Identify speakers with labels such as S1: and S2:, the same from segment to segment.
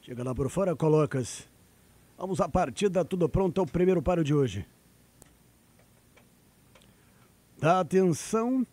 S1: Chega lá por fora, colocas. Vamos à partida, tudo pronto, é o primeiro paro de hoje. Atenção,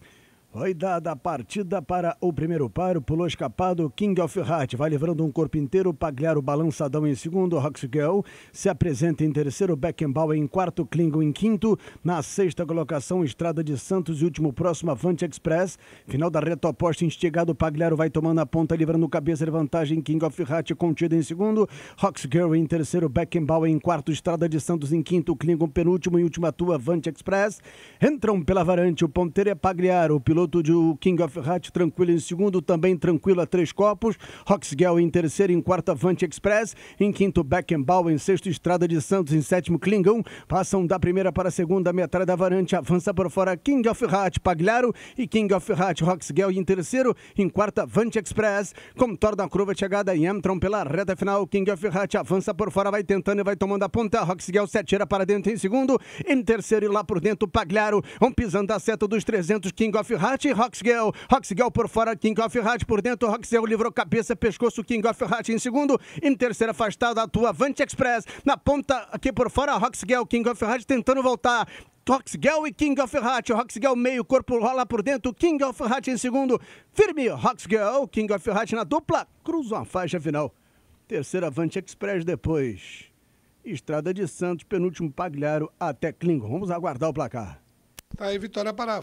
S1: foi dada a partida para o primeiro paro, pulou escapado King of Heart, vai livrando um corpo inteiro, Pagliaro balançadão em segundo, Roxy Girl se apresenta em terceiro, Beckenbauer em quarto, Klingon em quinto, na sexta colocação, Estrada de Santos e último próximo, Avante Express, final da reta oposta, instigado, Pagliaro vai tomando a ponta, livrando cabeça de vantagem, King of Heart contida em segundo, Roxy Girl em terceiro, Beckenbauer em quarto, Estrada de Santos em quinto, Klingon penúltimo e última tua, Avante Express, entram pela varante, o ponteiro é Pagliaro, o piloto garoto de o King of Hat tranquilo em segundo, também tranquilo a três copos. Roxgel em terceiro, em quarto Avante Express, em quinto Beckenbauer. em sexto Estrada de Santos, em sétimo Klingão. Passam da primeira para a segunda, metralha da Varante avança por fora King of Hat, Pagliaro e King of Hat, Roxgel em terceiro, em quarto Avante Express. Contorna a curva de chegada e entram pela reta final. King of Hat avança por fora, vai tentando e vai tomando a ponta. Roxgel se atira para dentro em segundo, em terceiro e lá por dentro Pagliaro, vão pisando a seta dos 300 King of Hat. Hat, Roxgel, Roxgel por fora, King of Hat por dentro, Roxgel livrou cabeça, pescoço, King of Hat em segundo, em terceiro afastado, atua Vant Express, na ponta aqui por fora, Roxgel, King of Hat tentando voltar, Roxgel e King of Hat. Roxgel meio, corpo rola por dentro. King of Hat em segundo. Firme, Roxgel, King of Hat na dupla. Cruzam a faixa final. Terceira Avante Express depois. Estrada de Santos, penúltimo Pagliaro até Klingon. Vamos aguardar o placar. Tá aí vitória para